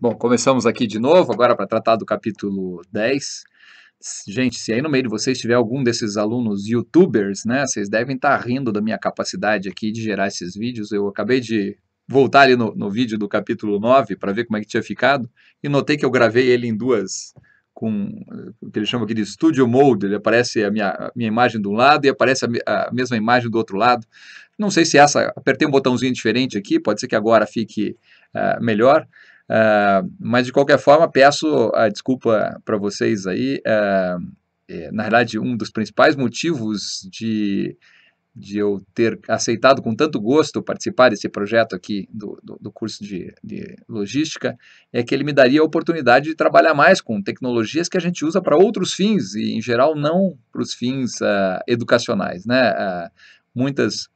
Bom, começamos aqui de novo, agora para tratar do capítulo 10. Gente, se aí no meio de vocês tiver algum desses alunos youtubers, né, vocês devem estar tá rindo da minha capacidade aqui de gerar esses vídeos. Eu acabei de voltar ali no, no vídeo do capítulo 9 para ver como é que tinha ficado e notei que eu gravei ele em duas com o que eles chamam aqui de Studio Mode, ele aparece a minha, a minha imagem de um lado e aparece a, a mesma imagem do outro lado. Não sei se essa, apertei um botãozinho diferente aqui, pode ser que agora fique uh, melhor, Uh, mas de qualquer forma, peço a desculpa para vocês aí. Uh, é, na verdade, um dos principais motivos de, de eu ter aceitado com tanto gosto participar desse projeto aqui do, do, do curso de, de, logística é que ele me daria a oportunidade de trabalhar mais com tecnologias que a gente usa para outros fins e, em geral, não para os fins uh, educacionais. Né? muitas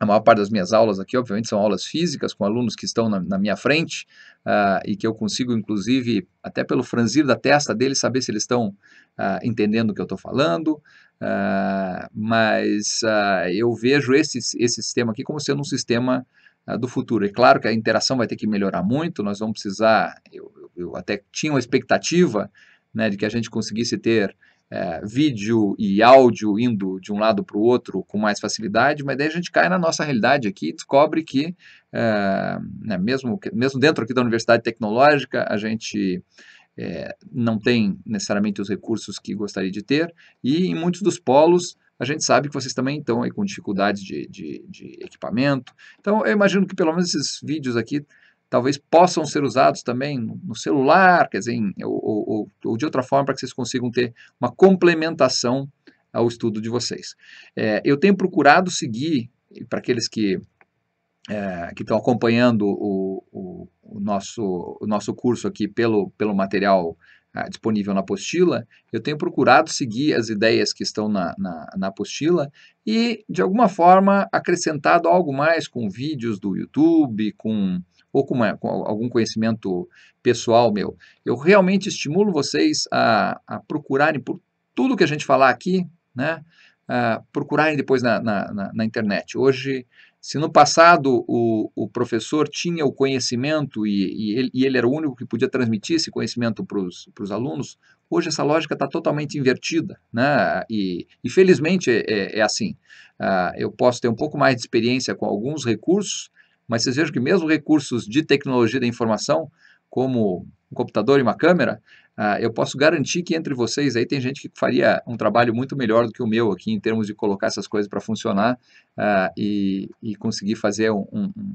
a maior parte das minhas aulas aqui, obviamente, são aulas físicas com alunos que estão na, na minha frente uh, e que eu consigo, inclusive, até pelo franzir da testa deles, saber se eles estão uh, entendendo o que eu estou falando. Uh, mas eu vejo esse, esse sistema aqui como sendo um sistema do futuro. É claro que a interação vai ter que melhorar muito, nós vamos precisar. Eu, eu até tinha uma expectativa né, de que a gente conseguisse ter é, vídeo e áudio indo de um lado para o outro com mais facilidade, mas daí a gente cai na nossa realidade aqui e descobre que, é, né, mesmo, mesmo dentro aqui da Universidade Tecnológica, a gente é, não tem necessariamente os recursos que gostaria de ter, e em muitos dos polos a gente sabe que vocês também estão aí com dificuldades de, de, de equipamento. Então, eu imagino que pelo menos esses vídeos aqui talvez possam ser usados também no celular, quer dizer, ou, ou, ou, de outra forma, para que vocês consigam ter uma complementação ao estudo de vocês. É, eu tenho procurado seguir, para aqueles que é, que estão acompanhando o, o, o, nosso, o nosso curso aqui pelo, pelo material ah, disponível na apostila, eu tenho procurado seguir as ideias que estão na, na, na apostila e, de alguma forma, acrescentado algo mais com vídeos do YouTube, com ou com, uma, com, algum conhecimento pessoal meu. Eu realmente estimulo vocês a, a procurarem por tudo que a gente falar aqui, né? Uh, procurarem depois na, na, na, na internet. Hoje se no passado o, o professor tinha o conhecimento e, e, ele, e, ele, era o único que podia transmitir esse conhecimento para os alunos, hoje essa lógica está totalmente invertida. Né? E, e felizmente é, é, é, assim. Ah, eu posso ter um pouco mais de experiência com alguns recursos, mas vocês vejam que mesmo recursos de tecnologia da informação, como um computador e uma câmera, ah, eu posso garantir que entre vocês aí tem gente que faria um trabalho muito melhor do que o meu aqui em termos de colocar essas coisas para funcionar uh, e, e, conseguir fazer um, um,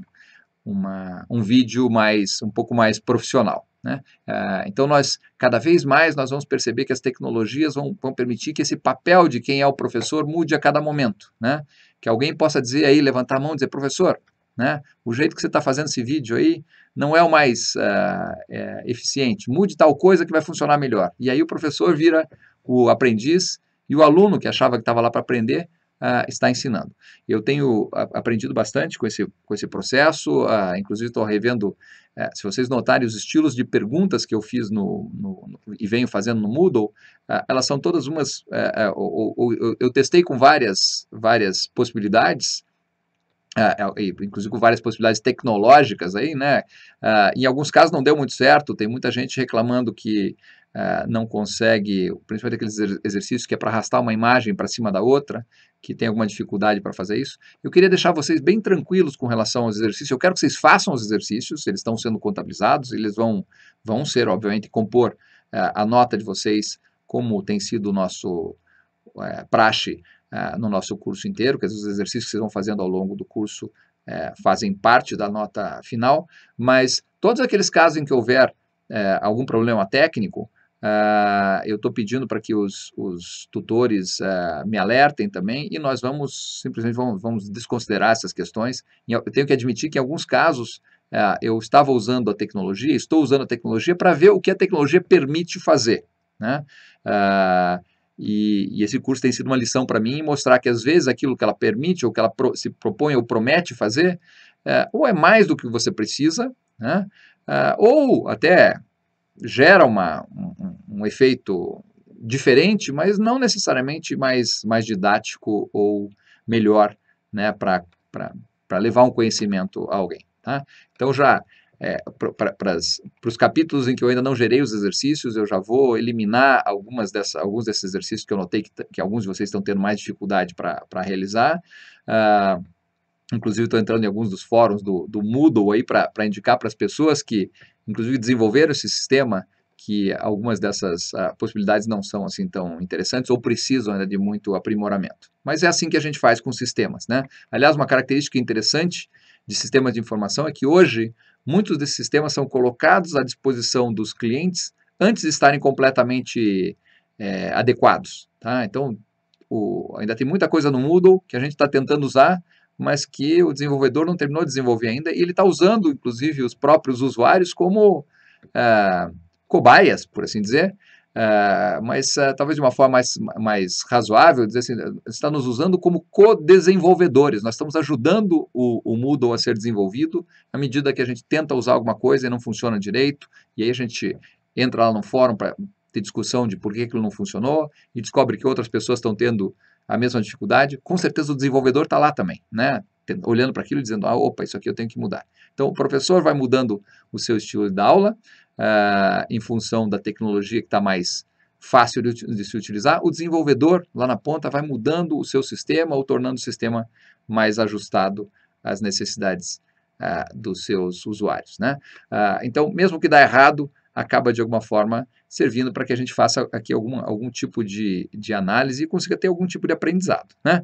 uma, um vídeo mais um pouco mais profissional. Né? Uh, então nós cada vez mais nós vamos perceber que as tecnologias vão, vão, permitir que esse papel de quem é o professor mude a cada momento, né? Que alguém possa dizer aí levantar a mão e dizer professor né? O jeito que você está fazendo esse vídeo aí não é o mais uh, é, eficiente. Mude tal coisa que vai funcionar melhor. E aí o professor vira o aprendiz e o aluno que achava que estava lá para aprender uh, está ensinando. Eu tenho aprendido bastante com esse, com esse processo, uh, inclusive estou revendo, eh, se vocês notarem os estilos de perguntas que eu fiz no, no, no e venho fazendo no Moodle, ah, elas são todas umas, eu testei com várias, várias possibilidades Uh, inclusive com várias possibilidades tecnológicas aí, né? Uh, em alguns casos não deu muito certo, tem muita gente reclamando que uh, não consegue, principalmente aqueles exercícios que é para arrastar uma imagem para cima da outra, que tem alguma dificuldade para fazer isso. Eu queria deixar vocês bem tranquilos com relação aos exercícios. Eu quero que vocês façam os exercícios, eles estão sendo contabilizados, eles vão, vão ser, obviamente, compor a nota de vocês, como tem sido o nosso praxe eh, no nosso curso inteiro, que os exercícios que vocês vão fazendo ao longo do curso eh, fazem parte da nota final, mas todos aqueles casos em que houver eh, algum problema técnico, eu estou pedindo para que os, os tutores me alertem também e nós vamos simplesmente vamos, vamos desconsiderar essas questões. Eu tenho que admitir que em alguns casos eu estava usando a tecnologia, estou usando a tecnologia para ver o que a tecnologia permite fazer. Né? E, e, esse curso tem sido uma lição para mim mostrar que às vezes aquilo que ela permite ou que ela pro, se propõe ou promete fazer, é, ou é mais do que você precisa, né? é, ou até gera uma, um, um, efeito diferente, mas não necessariamente mais, mais didático ou melhor né? para levar um conhecimento a alguém. Tá? Então já é, para os capítulos em que eu ainda não gerei os exercícios, eu já vou eliminar algumas dessa, alguns desses exercícios que eu notei que, que alguns de vocês estão tendo mais dificuldade para realizar. Uh, inclusive, estou entrando em alguns dos fóruns do, do Moodle aí para indicar para as pessoas que, inclusive, desenvolveram esse sistema que algumas dessas uh, possibilidades não são assim tão interessantes ou precisam ainda né, de muito aprimoramento. Mas é assim que a gente faz com sistemas, né? Aliás, uma característica interessante de sistemas de informação é que hoje Muitos desses sistemas são colocados à disposição dos clientes antes de estarem completamente é, adequados. Tá? Então, o, ainda tem muita coisa no Moodle que a gente está tentando usar, mas que o desenvolvedor não terminou de desenvolver ainda, e ele está usando, inclusive, os próprios usuários como ah, cobaias, por assim dizer, ah, mas ah, talvez de uma forma mais, mais razoável, dizer assim, está nos usando como co-desenvolvedores. Nós estamos ajudando o, o Moodle a ser desenvolvido à medida que a gente tenta usar alguma coisa e não funciona direito, e aí a gente entra lá no fórum para ter discussão de por que aquilo não funcionou e descobre que outras pessoas estão tendo a mesma dificuldade. Com certeza o desenvolvedor está lá também, né? olhando para aquilo e dizendo, ah, opa, isso aqui eu tenho que mudar. Então, o professor vai mudando o seu estilo de aula, uh, em função da tecnologia que está mais fácil de, de, se utilizar, o desenvolvedor lá na ponta vai mudando o seu sistema ou tornando o sistema mais ajustado às necessidades uh, dos seus usuários. Né? Uh, então, mesmo que dá errado, acaba de alguma forma servindo para que a gente faça aqui algum, algum tipo de, de análise e consiga ter algum tipo de aprendizado. Né?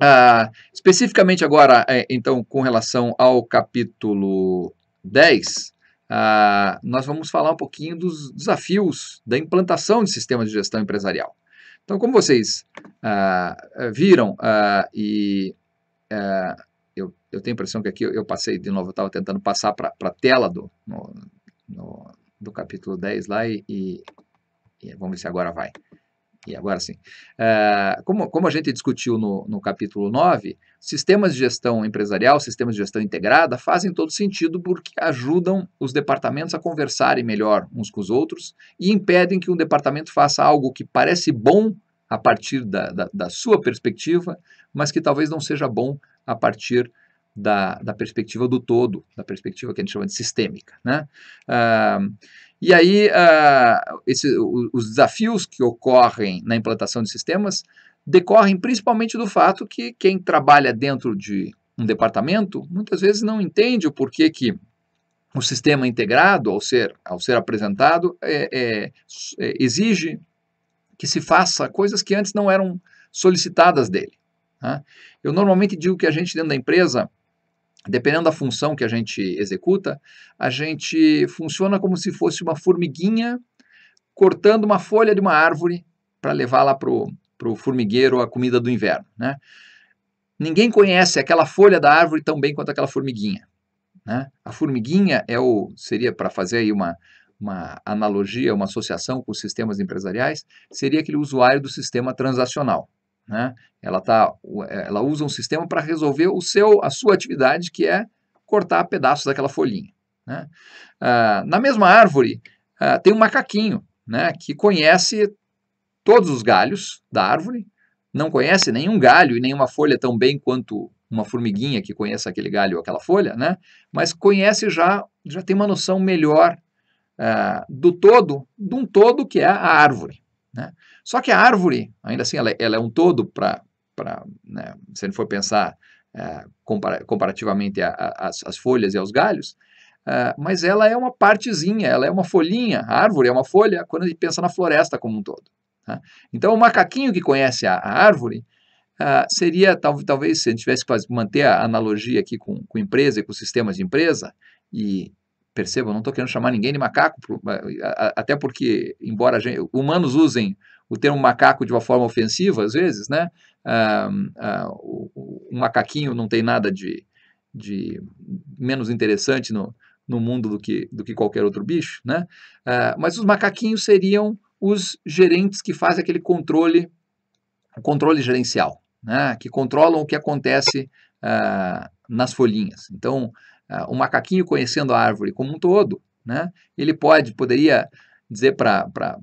Uh, especificamente agora, é, então, com relação ao capítulo 10, ah, nós vamos falar um pouquinho dos desafios da implantação de sistemas de gestão empresarial. Então, como vocês ah, viram, ah, e eu, eu, tenho a impressão que aqui eu, eu passei de novo, eu estava tentando passar para a tela do, no, no, do capítulo 10 lá e, e, e vamos ver se agora vai. E agora sim. Ah, como, como a gente discutiu no, no capítulo 9, sistemas de gestão empresarial, sistemas de gestão integrada, fazem todo sentido porque ajudam os departamentos a conversarem melhor uns com os outros e impedem que um departamento faça algo que parece bom a partir da, da, da sua perspectiva, mas que talvez não seja bom a partir da, da perspectiva do todo, da perspectiva que a gente chama de sistêmica. Né? Uh, e aí, uh, esse, os desafios que ocorrem na implantação de sistemas decorrem principalmente do fato que quem trabalha dentro de um departamento muitas vezes não entende o porquê que o sistema integrado, ao ser, ao ser apresentado, é, é, é exige que se faça coisas que antes não eram solicitadas dele. Né? Eu normalmente digo que a gente, dentro da empresa, dependendo da função que a gente executa, a gente funciona como se fosse uma formiguinha cortando uma folha de uma árvore para levar lá para o formigueiro a comida do inverno. Né? Ninguém conhece aquela folha da árvore tão bem quanto aquela formiguinha. Né? A formiguinha é o, seria para fazer aí uma, uma analogia, uma associação com os sistemas empresariais, seria aquele usuário do sistema transacional. Né? Ela, tá, é, ela usa um sistema para resolver o seu, a sua atividade, que é cortar pedaços daquela folhinha. Né? Ah, na mesma árvore, ah, tem um macaquinho né, que conhece todos os galhos da árvore, não conhece nenhum galho e nenhuma folha tão bem quanto uma formiguinha que conhece aquele galho ou aquela folha, né? mas conhece já, já tem uma noção melhor ah, do todo, de um todo que é a árvore. Né? Só que a árvore, ainda assim, ela, é, ela é um todo para, né, se a gente for pensar é, comparativamente às folhas e aos galhos, é, mas ela é uma partezinha, ela é uma folhinha, a árvore é uma folha quando a gente pensa na floresta como um todo. Tá? Então, o macaquinho que conhece a, a árvore, é, seria, tal, talvez, se a gente tivesse que manter a analogia aqui com, com empresa e com sistemas de empresa, e percebam, não estou querendo chamar ninguém de macaco, até porque, embora gente, humanos usem o termo macaco de uma forma ofensiva, às vezes, né? Uh, uh, um macaquinho não tem nada de, de menos interessante no, no mundo do que, do que qualquer outro bicho, né? Uh, mas os macaquinhos seriam os gerentes que fazem aquele controle, o controle gerencial, né? Que controlam o que acontece uh, nas folhinhas. Então, uh, o macaquinho conhecendo a árvore como um todo, né? Ele pode, poderia dizer para pra,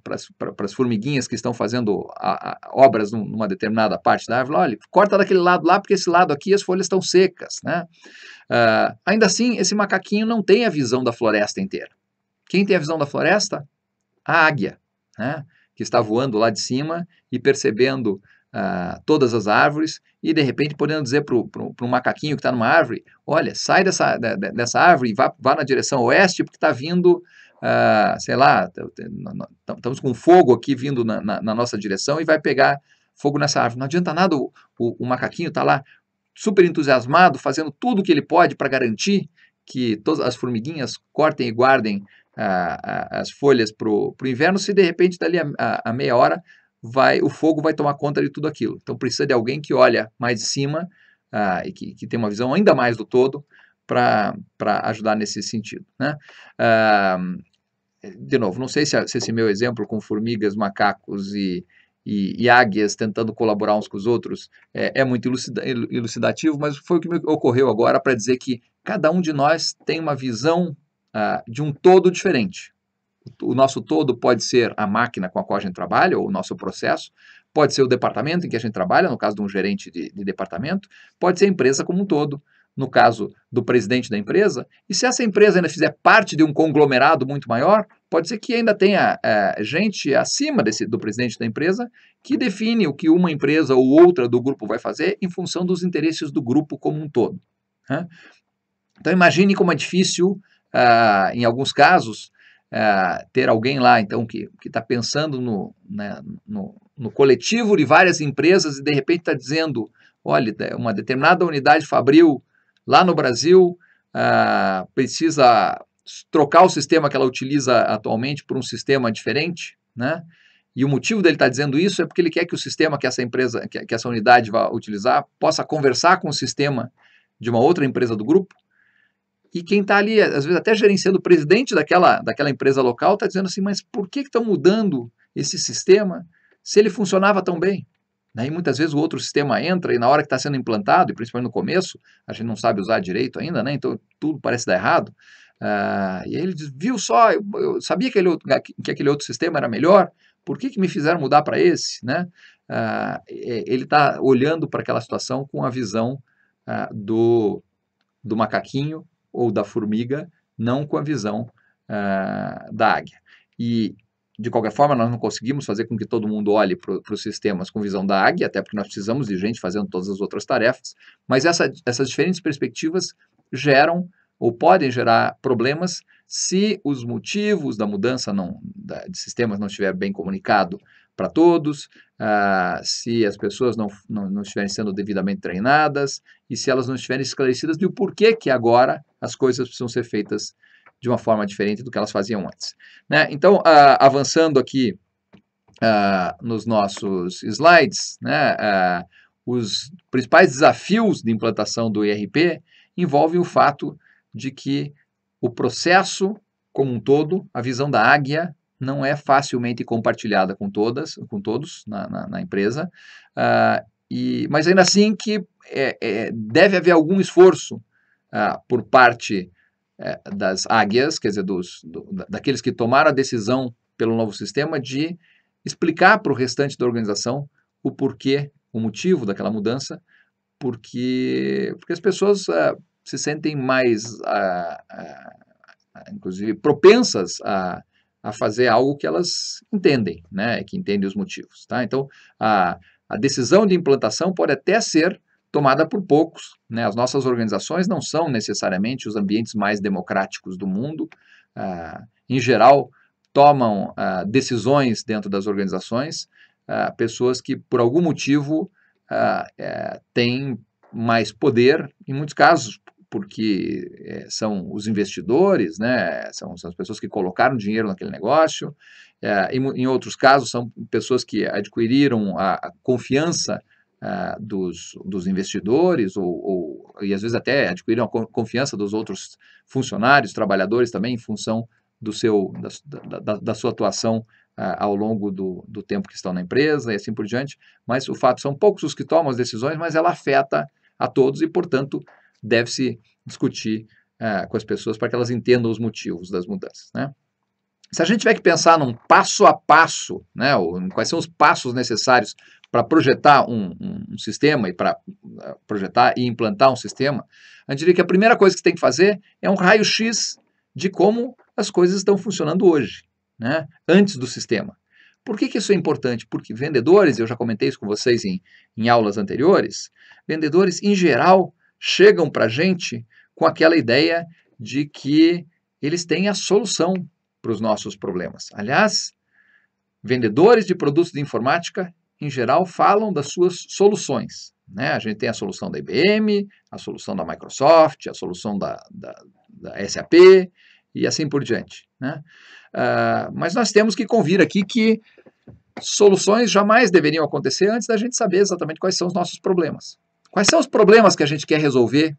as formiguinhas que estão fazendo a, a, obras numa determinada parte da árvore, olha, corta daquele lado lá, porque esse lado aqui as folhas estão secas. Né? Uh, ainda assim, esse macaquinho não tem a visão da floresta inteira. Quem tem a visão da floresta? A águia, né? que está voando lá de cima e percebendo Uh, todas as árvores e de repente podendo dizer para um macaquinho que está numa árvore: olha, sai dessa, dessa árvore e vá, vá na direção oeste, porque está vindo ah, sei lá, estamos com fogo aqui vindo na, na, na, nossa direção e vai pegar fogo nessa árvore. Não adianta nada o, o, o macaquinho está lá super entusiasmado, fazendo tudo o que ele pode para garantir que todas as formiguinhas cortem e guardem ah, as folhas para o inverno, se de repente dali a, a, a meia hora vai o fogo vai tomar conta de tudo aquilo. Então precisa de alguém que olha mais de cima ah, e que, que tem uma visão ainda mais do todo para ajudar nesse sentido. Né? Ah, de novo, não sei se, se esse meu exemplo com formigas, macacos e, e, e, águias tentando colaborar uns com os outros é, é muito elucida, elucidativo, mas foi o que me ocorreu agora para dizer que cada um de nós tem uma visão ah, de um todo diferente. O nosso todo pode ser a máquina com a qual a gente trabalha, ou o nosso processo, pode ser o departamento em que a gente trabalha, no caso de um gerente de, de departamento, pode ser a empresa como um todo no caso do presidente da empresa, e se essa empresa ainda fizer parte de um conglomerado muito maior, pode ser que ainda tenha é, gente acima desse, do presidente da empresa que define o que uma empresa ou outra do grupo vai fazer em função dos interesses do grupo como um todo. Né? Então imagine como é difícil, uh, em alguns casos, uh, ter alguém lá então que está pensando no, né, no, no coletivo de várias empresas e de repente está dizendo, olha, uma determinada unidade fabril Lá no Brasil, ah, precisa trocar o sistema que ela utiliza atualmente por um sistema diferente, né? E o motivo dele estar tá dizendo isso é porque ele quer que o sistema que essa empresa, que, essa unidade vai utilizar, possa conversar com o sistema de uma outra empresa do grupo. E quem está ali, às vezes até gerenciando o presidente daquela, daquela empresa local, está dizendo assim: mas por que estão mudando esse sistema se ele funcionava tão bem? Né? E muitas vezes o outro sistema entra e na hora que está sendo implantado, e principalmente no começo, a gente não sabe usar direito ainda, né? então tudo parece dar errado. Ah, e aí ele diz, viu só, eu, eu sabia que, que aquele outro sistema era melhor, por que, que me fizeram mudar para esse? Né? Ah, ele está olhando para aquela situação com a visão ah, do, do macaquinho ou da formiga, não com a visão da águia. E de qualquer forma, nós não conseguimos fazer com que todo mundo olhe para os sistemas com visão da águia, até porque nós precisamos de gente fazendo todas as outras tarefas, mas essa, essas diferentes perspectivas geram ou podem gerar problemas se os motivos da mudança não, da, de sistemas não estiver bem comunicado para todos, uh, se as pessoas não, não, não estiverem sendo devidamente treinadas e se elas não estiverem esclarecidas do porquê que agora as coisas precisam ser feitas de uma forma diferente do que elas faziam antes. Né? Então, ah, avançando aqui ah, nos nossos slides, né, ah, os principais desafios de implantação do ERP envolvem o fato de que o processo como um todo, a visão da águia não é facilmente compartilhada com todas, com todos na, na, na empresa, e, mas ainda assim que é, é, deve haver algum esforço por parte é, das águias, quer dizer, dos, do, daqueles que tomaram a decisão pelo novo sistema de explicar para o restante da organização o porquê, o motivo daquela mudança, porque, porque as pessoas uh, se sentem mais, uh, uh, inclusive, propensas a, a fazer algo que elas entendem, né, que entendem os motivos. Tá? Então, a, a decisão de implantação pode até ser tomada por poucos. Né? As nossas organizações não são necessariamente os ambientes mais democráticos do mundo. Ah, em geral, tomam ah, decisões dentro das organizações ah, pessoas que, por algum motivo, é, têm mais poder, em muitos casos, porque é, são os investidores, né? são, são, as pessoas que colocaram dinheiro naquele negócio. É, eh, em, em outros casos, são pessoas que adquiriram a, a confiança uh, dos, dos investidores, ou, ou, e às vezes até adquiriram a confiança dos outros funcionários, trabalhadores também, em função do seu, da, da, da sua atuação uh, ao longo do, do tempo que estão na empresa e assim por diante. Mas o fato são poucos os que tomam as decisões, mas ela afeta a todos e, portanto, deve-se discutir uh, com as pessoas para que elas entendam os motivos das mudanças. Né? Se a gente tiver que pensar num passo a passo, né, quais são os passos necessários para projetar um, um, um, sistema e para eh, projetar e implantar um sistema, a gente diria que a primeira coisa que tem que fazer é um raio-x de como as coisas estão funcionando hoje, né, antes do sistema. Por que, que isso é importante? Porque vendedores, eu já comentei isso com vocês em, em aulas anteriores, vendedores, em geral, chegam para a gente com aquela ideia de que eles têm a solução para os nossos problemas. Aliás, vendedores de produtos de informática, em geral, falam das suas soluções. Né? A gente tem a solução da IBM, a solução da Microsoft, a solução da, da, da SAP e assim por diante. Né? Uh, mas nós temos que convir aqui que soluções jamais deveriam acontecer antes da gente saber exatamente quais são os nossos problemas. Quais são os problemas que a gente quer resolver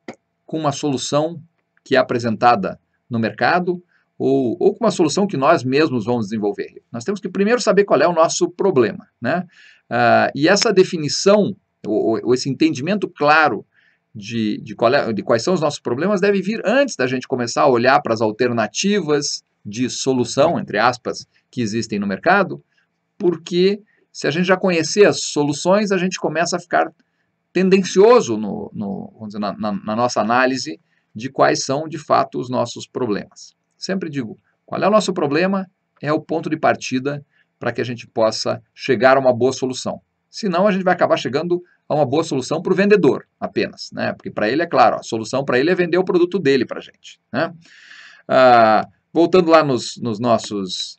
com uma solução que é apresentada no mercado ou, ou com uma solução que nós mesmos vamos desenvolver. Nós temos que primeiro saber qual é o nosso problema. Né? Uh, e essa definição, ou, ou, esse entendimento claro de, de, é, de quais são os nossos problemas, deve vir antes da gente começar a olhar para as alternativas de solução, entre aspas, que existem no mercado, porque se a gente já conhecer as soluções, a gente começa a ficar tendencioso no, no dizer, na, na, na, nossa análise de quais são de fato os nossos problemas. Sempre digo, qual é o nosso problema? É o ponto de partida para que a gente possa chegar a uma boa solução. Senão a gente vai acabar chegando a uma boa solução para o vendedor apenas, né? Porque para ele é claro, a solução para ele é vender o produto dele para a gente, né? Ah, voltando lá nos, nos nossos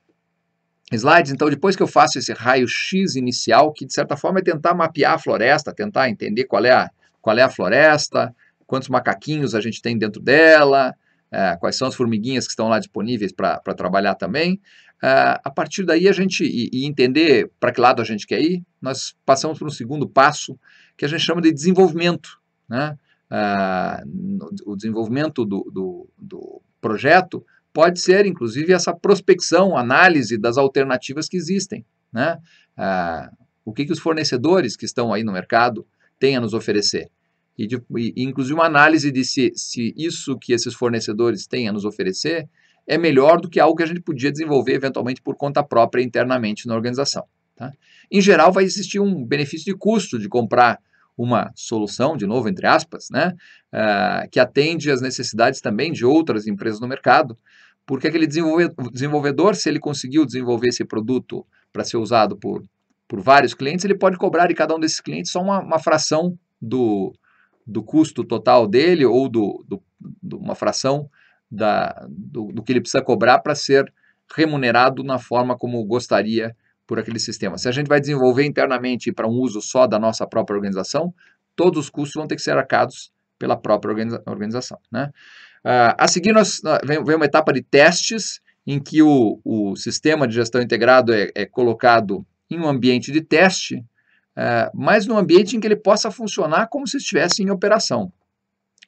slides, então depois que eu faço esse raio-x inicial, que de certa forma é tentar mapear a floresta, tentar entender qual é a, qual é a floresta, quantos macaquinhos a gente tem dentro dela, é, quais são as formiguinhas que estão lá disponíveis para trabalhar também. É, a partir daí a gente e, e entender para que lado a gente quer ir, nós passamos para um segundo passo que a gente chama de desenvolvimento, né? é, o desenvolvimento do, do, do projeto pode ser, inclusive, essa prospecção, análise das alternativas que existem. Né? É, o que, que os fornecedores que estão aí no mercado têm a nos oferecer? e, de, e inclusive uma análise de se, se isso que esses fornecedores têm a nos oferecer é melhor do que algo que a gente podia desenvolver eventualmente por conta própria internamente na organização. Tá? Em geral, vai existir um benefício de custo de comprar uma solução, de novo, entre aspas, né, uh, que atende às necessidades também de outras empresas no mercado, porque aquele desenvolvedor, se ele conseguiu desenvolver esse produto para ser usado por, por vários clientes, ele pode cobrar de cada um desses clientes só uma, uma fração do, do custo total dele ou do, do, de uma fração da, do, do que ele precisa cobrar para ser remunerado na forma como gostaria por aquele sistema. Se a gente vai desenvolver internamente para um uso só da nossa própria organização, todos os custos vão ter que ser arcados pela própria organiza organização. Né? Uh, a seguir, nós, vem, vem, uma etapa de testes, em que o, o sistema de gestão integrado é, é colocado em um ambiente de teste, é, mas num ambiente em que ele possa funcionar como se estivesse em operação.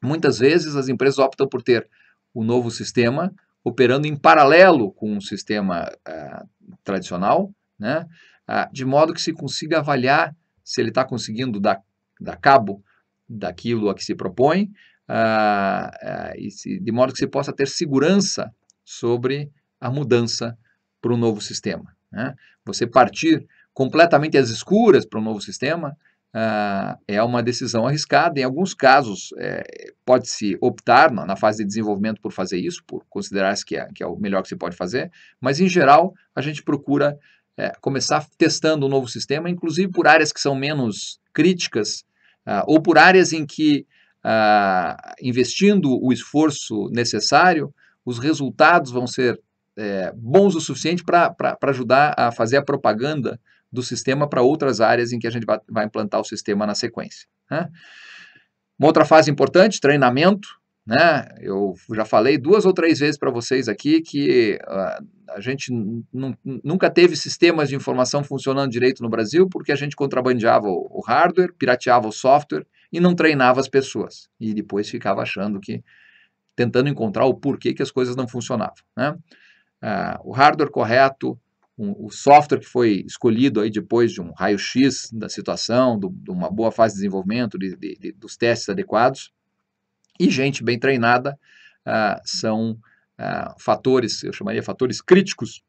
Muitas vezes as empresas optam por ter o novo sistema operando em paralelo com o sistema é, tradicional, né, é, de modo que se consiga avaliar se ele está conseguindo dar, dar cabo daquilo a que se propõe, Uh, uh, e se, de modo que se possa ter segurança sobre a mudança para o novo sistema. Né? Você partir completamente às escuras para um novo sistema, ah, é uma decisão arriscada. Em alguns casos, é, pode-se optar na, na, fase de desenvolvimento por fazer isso, por considerar-se que, é, que é, o melhor que se pode fazer, mas em geral, a gente procura é, começar testando um novo sistema, inclusive por áreas que são menos críticas ah, ou por áreas em que, ah, investindo o esforço necessário, os resultados vão ser é, bons o suficiente para ajudar a fazer a propaganda do sistema para outras áreas em que a gente vai implantar o sistema na sequência. Né? Uma outra fase importante, treinamento. Né? Eu já falei duas ou três vezes para vocês aqui que uh, a gente nunca teve sistemas de informação funcionando direito no Brasil porque a gente contrabandeava o, o hardware, pirateava o software e não treinava as pessoas. E depois ficava achando que, tentando encontrar o porquê que as coisas não funcionavam. Né? Uh, o hardware correto, um, o software que foi escolhido aí depois de um raio-x da situação, do, de uma boa fase de desenvolvimento, de, de, de, dos testes adequados, e gente bem treinada ah, são ah, fatores, eu chamaria fatores críticos,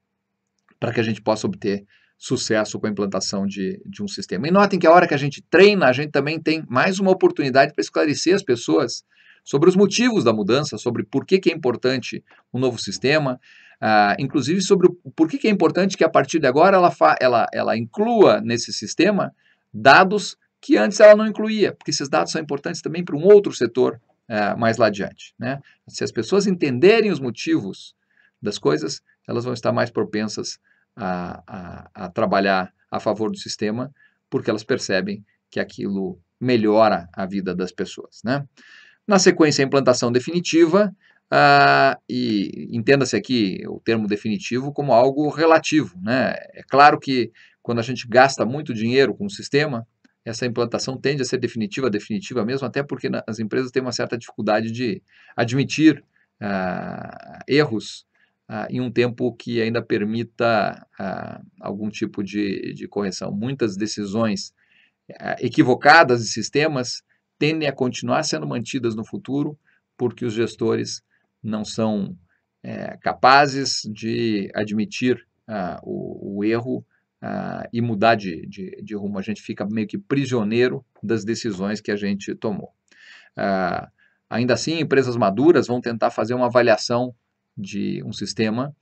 para que a gente possa obter sucesso com a implantação de, de um sistema. E notem que a hora que a gente treina, a gente também tem mais uma oportunidade para esclarecer as pessoas sobre os motivos da mudança, sobre por que, que é importante um novo sistema, ah, inclusive sobre o, por que, que, é importante que a partir de agora ela, fa, ela, ela inclua nesse sistema dados que antes ela não incluía, porque esses dados são importantes também para um outro setor ah, mais lá adiante. Né? Se as pessoas entenderem os motivos das coisas, elas vão estar mais propensas a, a, a trabalhar a favor do sistema, porque elas percebem que aquilo melhora a vida das pessoas. Né? Na sequência, a implantação definitiva, ah, e entenda-se aqui o termo definitivo como algo relativo. Né? É claro que quando a gente gasta muito dinheiro com o sistema, essa implantação tende a ser definitiva, definitiva mesmo, até porque as empresas têm uma certa dificuldade de admitir ah, erros ah, em um tempo que ainda permita algum tipo de, de, correção. Muitas decisões equivocadas de sistemas tendem a continuar sendo mantidas no futuro porque os gestores não são é, capazes de admitir ah, o, o, erro ah, e mudar de, de, de, rumo. A gente fica meio que prisioneiro das decisões que a gente tomou. Ah, ainda assim, empresas maduras vão tentar fazer uma avaliação de um sistema,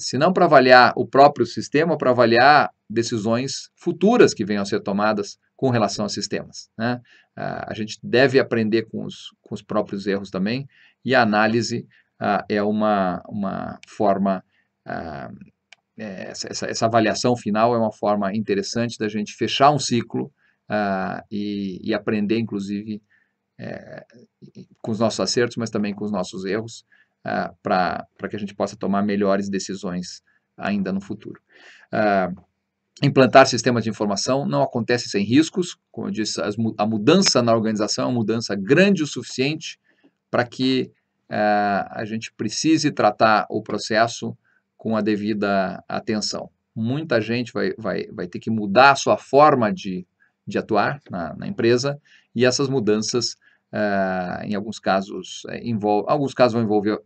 se não para avaliar o próprio sistema, para avaliar decisões futuras que venham a ser tomadas com relação a sistemas. Né? A gente deve aprender com os, com os próprios erros também, e a análise uh, é uma, uma forma, uh, essa, essa, essa, avaliação final é uma forma interessante da gente fechar um ciclo uh, e, e, aprender, inclusive, é, com os nossos acertos, mas também com os nossos erros, uh, para que a gente possa tomar melhores decisões ainda no futuro. Uh, Implantar sistemas de informação não acontece sem riscos. Como eu disse, a mudança na organização é uma mudança grande o suficiente para que uh, a gente precise tratar o processo com a devida atenção. Muita gente vai, vai, vai ter que mudar a sua forma de, de atuar na, na empresa e essas mudanças, uh, em alguns casos, eh, envolvem alguns casos vão envolver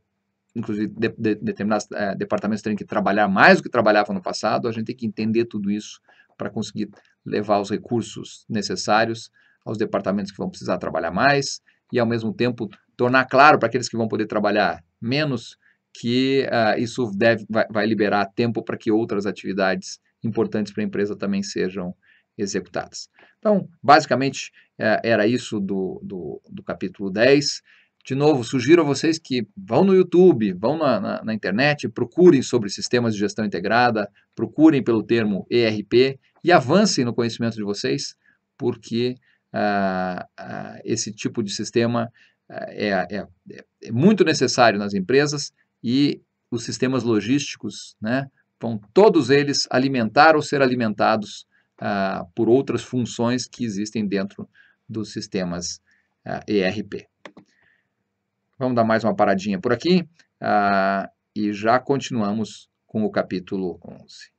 inclusive de, de, determinados é, departamentos terem que trabalhar mais do que trabalhavam no passado, a gente tem que entender tudo isso para conseguir levar os recursos necessários aos departamentos que vão precisar trabalhar mais e, ao mesmo tempo, tornar claro para aqueles que vão poder trabalhar menos que uh, isso deve, vai, vai liberar tempo para que outras atividades importantes para a empresa também sejam executadas. Então, basicamente, uh, era isso do, do, do capítulo 10 de novo, sugiro a vocês que vão no YouTube, vão na, na, na, internet, procurem sobre sistemas de gestão integrada, procurem pelo termo ERP e avancem no conhecimento de vocês, porque ah, ah, esse tipo de sistema ah, é, é, é, muito necessário nas empresas e os sistemas logísticos né, vão todos eles alimentar ou ser alimentados por outras funções que existem dentro dos sistemas ERP. Vamos dar mais uma paradinha por aqui uh, e já continuamos com o capítulo 11.